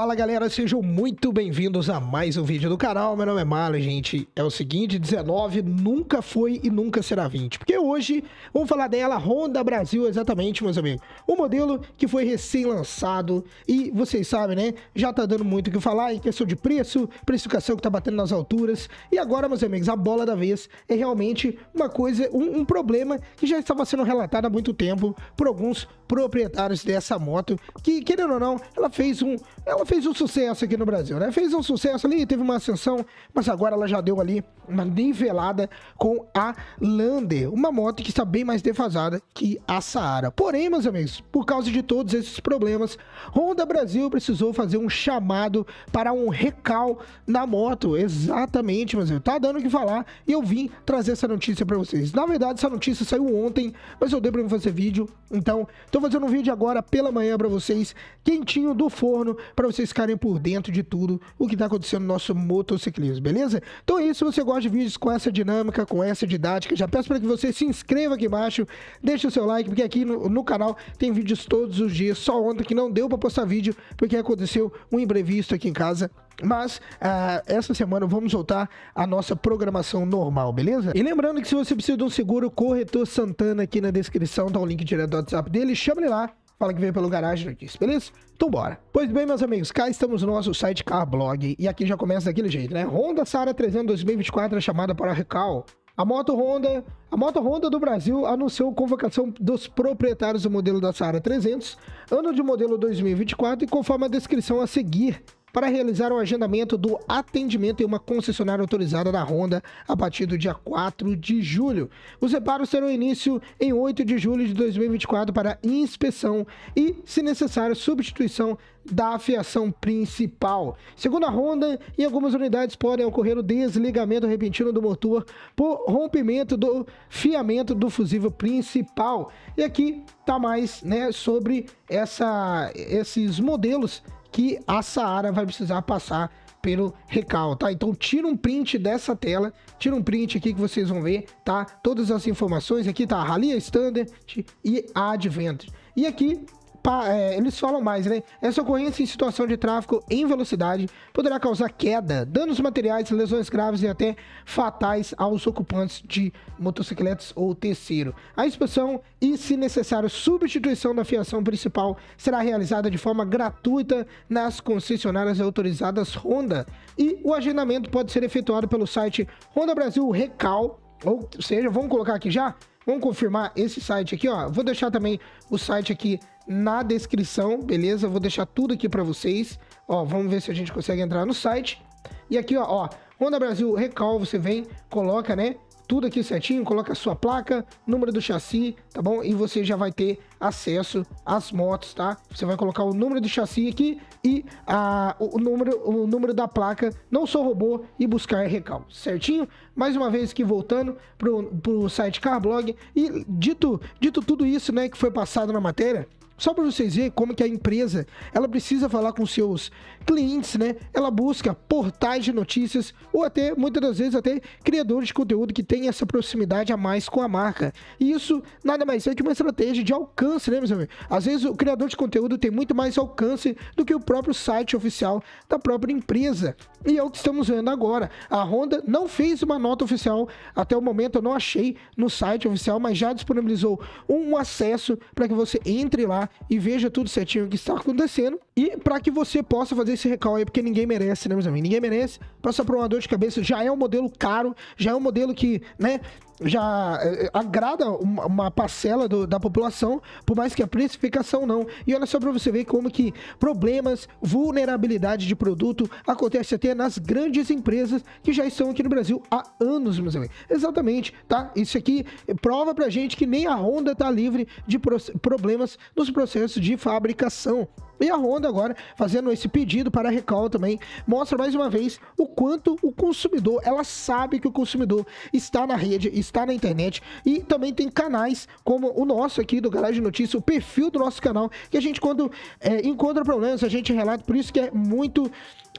Fala galera, sejam muito bem-vindos a mais um vídeo do canal. Meu nome é Marlon, gente. É o seguinte: 19 nunca foi e nunca será 20. Porque hoje vamos falar dela, Honda Brasil, exatamente, meus amigos. O modelo que foi recém-lançado e vocês sabem, né? Já tá dando muito o que falar em questão de preço, precificação que tá batendo nas alturas. E agora, meus amigos, a bola da vez é realmente uma coisa, um, um problema que já estava sendo relatado há muito tempo por alguns proprietários dessa moto. Que, querendo ou não, ela fez um. Ela fez um sucesso aqui no Brasil, né? Fez um sucesso ali, teve uma ascensão, mas agora ela já deu ali uma nivelada com a Lander, uma moto que está bem mais defasada que a Saara. Porém, meus amigos, por causa de todos esses problemas, Honda Brasil precisou fazer um chamado para um recal na moto. Exatamente, mas eu tá dando o que falar e eu vim trazer essa notícia para vocês. Na verdade, essa notícia saiu ontem, mas eu dei para fazer vídeo, então tô fazendo um vídeo agora pela manhã para vocês, quentinho do forno para vocês vocês ficarem por dentro de tudo o que está acontecendo no nosso motociclismo, beleza? Então é isso, se você gosta de vídeos com essa dinâmica, com essa didática, já peço para que você se inscreva aqui embaixo, deixe o seu like, porque aqui no, no canal tem vídeos todos os dias, só ontem que não deu para postar vídeo, porque aconteceu um imprevisto aqui em casa, mas uh, essa semana vamos voltar à nossa programação normal, beleza? E lembrando que se você precisa de um seguro, corretor Santana aqui na descrição, tá o link direto do WhatsApp dele, chama ele lá, fala que veio pelo Garagem Notícias, beleza? Então bora. Pois bem, meus amigos, cá estamos no nosso site Carblog e aqui já começa daquele jeito, né? Honda Sara 300 2024 é chamada para recal. A moto Honda, a moto Honda do Brasil anunciou convocação dos proprietários do modelo da Sara 300, ano de modelo 2024 e conforme a descrição a seguir, para realizar o agendamento do atendimento em uma concessionária autorizada da Honda a partir do dia 4 de julho. Os reparos terão início em 8 de julho de 2024 para inspeção e, se necessário, substituição da fiação principal. Segundo a Honda, em algumas unidades podem ocorrer o desligamento repentino do motor por rompimento do fiamento do fusível principal. E aqui tá mais, né, sobre essa, esses modelos que a Saara vai precisar passar pelo recal, tá? Então tira um print dessa tela, tira um print aqui que vocês vão ver, tá? Todas as informações aqui, tá? Rally Standard e a Adventure. E aqui é, eles falam mais, né? Essa ocorrência em situação de tráfego em velocidade poderá causar queda, danos materiais, lesões graves e até fatais aos ocupantes de motocicletas ou terceiro. A inspeção e, se necessário, substituição da fiação principal será realizada de forma gratuita nas concessionárias autorizadas Honda e o agendamento pode ser efetuado pelo site Honda Brasil Recal, ou seja, vamos colocar aqui já Vamos confirmar esse site aqui, ó. Vou deixar também o site aqui na descrição, beleza? Vou deixar tudo aqui para vocês. Ó, vamos ver se a gente consegue entrar no site. E aqui, ó, ó, Honda Brasil Recal, você vem, coloca, né? Tudo aqui certinho, coloca a sua placa, número do chassi, tá bom? E você já vai ter acesso às motos, tá? Você vai colocar o número do chassi aqui e a, o, número, o número da placa, não sou robô, e buscar recal, certinho? Mais uma vez aqui voltando pro, pro site Carblog. E dito, dito tudo isso, né, que foi passado na matéria, só para vocês verem como que a empresa, ela precisa falar com seus clientes, né? Ela busca portais de notícias ou até muitas das vezes até criadores de conteúdo que tem essa proximidade a mais com a marca. E isso nada mais é que uma estratégia de alcance, né, meus amigos? Às vezes o criador de conteúdo tem muito mais alcance do que o próprio site oficial da própria empresa. E é o que estamos vendo agora. A Honda não fez uma nota oficial até o momento, eu não achei no site oficial, mas já disponibilizou um acesso para que você entre lá e veja tudo certinho o que está acontecendo e para que você possa fazer esse recalque aí, porque ninguém merece, né, meus amigos? Ninguém merece passar por uma dor de cabeça. Já é um modelo caro, já é um modelo que, né, já eh, agrada uma, uma parcela do, da população, por mais que a precificação não. E olha só para você ver como que problemas, vulnerabilidade de produto acontece até nas grandes empresas que já estão aqui no Brasil há anos, meus amigos. Exatamente, tá? Isso aqui prova pra gente que nem a Honda tá livre de problemas nos processos de fabricação. E a Honda agora fazendo esse pedido para a Recall também mostra mais uma vez o quanto o consumidor, ela sabe que o consumidor está na rede, está na internet e também tem canais como o nosso aqui do Garage Notícias, o perfil do nosso canal, que a gente quando é, encontra problemas, a gente relata, por isso que é muito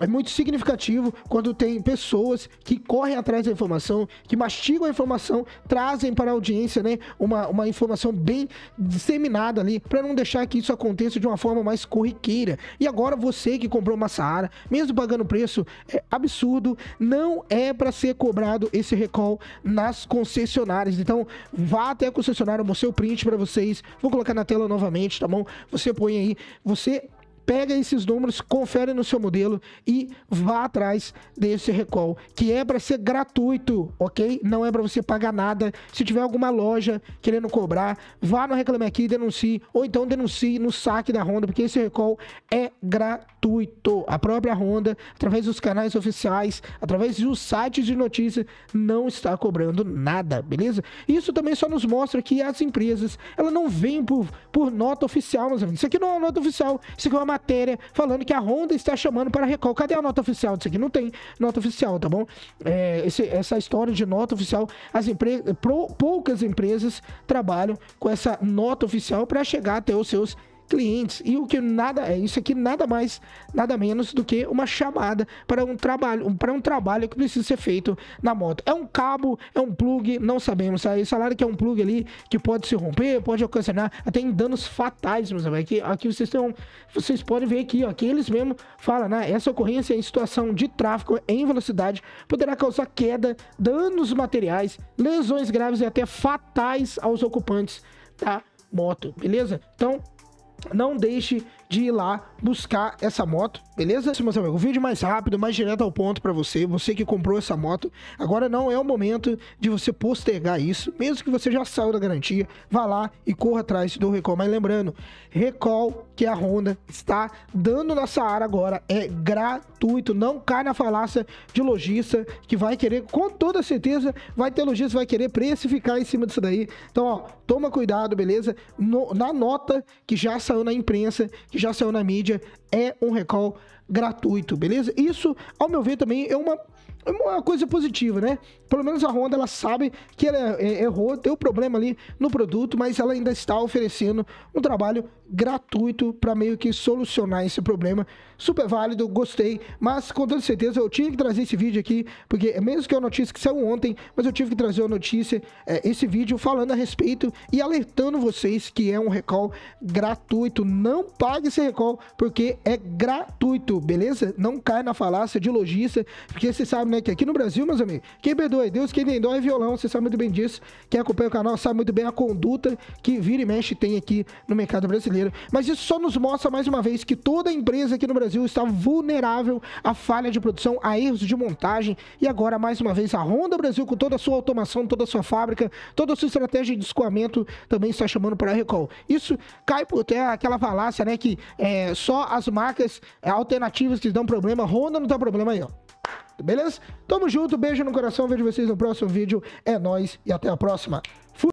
é muito significativo quando tem pessoas que correm atrás da informação, que mastigam a informação, trazem para a audiência né, uma, uma informação bem disseminada ali, para não deixar que isso aconteça de uma forma mais corriqueira. E agora você que comprou uma Saara, mesmo pagando preço é absurdo, não é para ser cobrado esse recall nas concessionárias. Então vá até a concessionária, mostrei o print para vocês, vou colocar na tela novamente, tá bom? Você põe aí, você pega esses números, confere no seu modelo e vá atrás desse recall, que é para ser gratuito, ok? Não é para você pagar nada. Se tiver alguma loja querendo cobrar, vá no Reclame Aqui e denuncie, ou então denuncie no saque da Honda, porque esse recall é gratuito gratuito. A própria Honda, através dos canais oficiais, através dos sites de notícia, não está cobrando nada, beleza? Isso também só nos mostra que as empresas, ela não vêm por, por nota oficial, meus amigos. Isso aqui não é uma nota oficial, isso aqui é uma matéria falando que a Honda está chamando para recall. Cadê a nota oficial disso aqui? Não tem nota oficial, tá bom? É, esse, essa história de nota oficial, as empresas, poucas empresas trabalham com essa nota oficial para chegar até os seus clientes. E o que nada é isso aqui nada mais, nada menos do que uma chamada para um trabalho, para um trabalho que precisa ser feito na moto. É um cabo, é um plug, não sabemos. Aí falaram que é um plug ali que pode se romper, pode ocasionar até em danos fatais, meus amigos. Aqui, aqui vocês estão, vocês podem ver aqui, ó, que eles mesmo falam, né? Essa ocorrência em situação de tráfego em velocidade poderá causar queda, danos materiais, lesões graves e até fatais aos ocupantes da moto, beleza? Então, não deixe de ir lá buscar essa moto, beleza? Se amigo, o vídeo mais rápido, mais direto ao ponto para você, você que comprou essa moto, agora não é o momento de você postergar isso, mesmo que você já saiu da garantia, vá lá e corra atrás do recall. Mas lembrando, recall que é a Honda está dando na Saara agora é gratuito, não cai na falácia de lojista que vai querer, com toda certeza, vai ter lojista vai querer precificar em cima disso daí. Então, ó, toma cuidado, beleza? No, na nota que já saiu na imprensa, que já saiu na mídia, é um recall gratuito, beleza? Isso, ao meu ver, também é uma é uma coisa positiva, né? Pelo menos a Honda ela sabe que ela é, errou, deu problema ali no produto, mas ela ainda está oferecendo um trabalho gratuito para meio que solucionar esse problema. Super válido, gostei, mas com toda certeza eu tinha que trazer esse vídeo aqui, porque é mesmo que é uma notícia que saiu ontem, mas eu tive que trazer a notícia, é, esse vídeo falando a respeito e alertando vocês que é um recall gratuito. Não pague esse recall, porque é gratuito, beleza? Não cai na falácia de lojista, porque você sabe, né, que aqui no Brasil, meus amigos, quem perdoa é Deus, quem tem dó é violão, você sabe muito bem disso. Quem acompanha o canal sabe muito bem a conduta que vira e mexe tem aqui no mercado brasileiro. Mas isso só nos mostra mais uma vez que toda empresa aqui no Brasil está vulnerável à falha de produção, a erros de montagem. E agora, mais uma vez, a Honda Brasil, com toda a sua automação, toda a sua fábrica, toda a sua estratégia de escoamento, também está chamando para a recall. Isso cai por terra aquela falácia, né? Que é, só as marcas alternativas que dão problema. Honda não dá tá problema aí, ó. Beleza? Tamo junto, beijo no coração, vejo vocês no próximo vídeo. É nós e até a próxima. Fui!